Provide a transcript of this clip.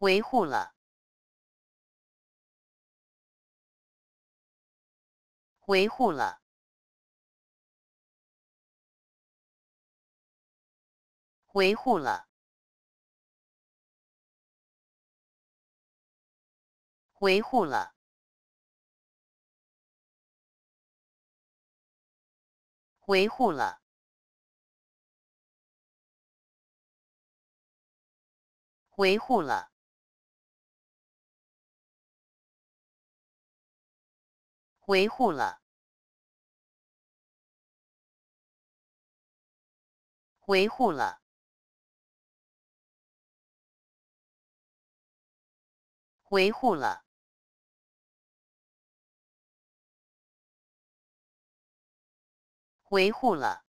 维护了，维护了，维护了，维护了，维护了，维护了。维护了，维护了，维护了，维护了。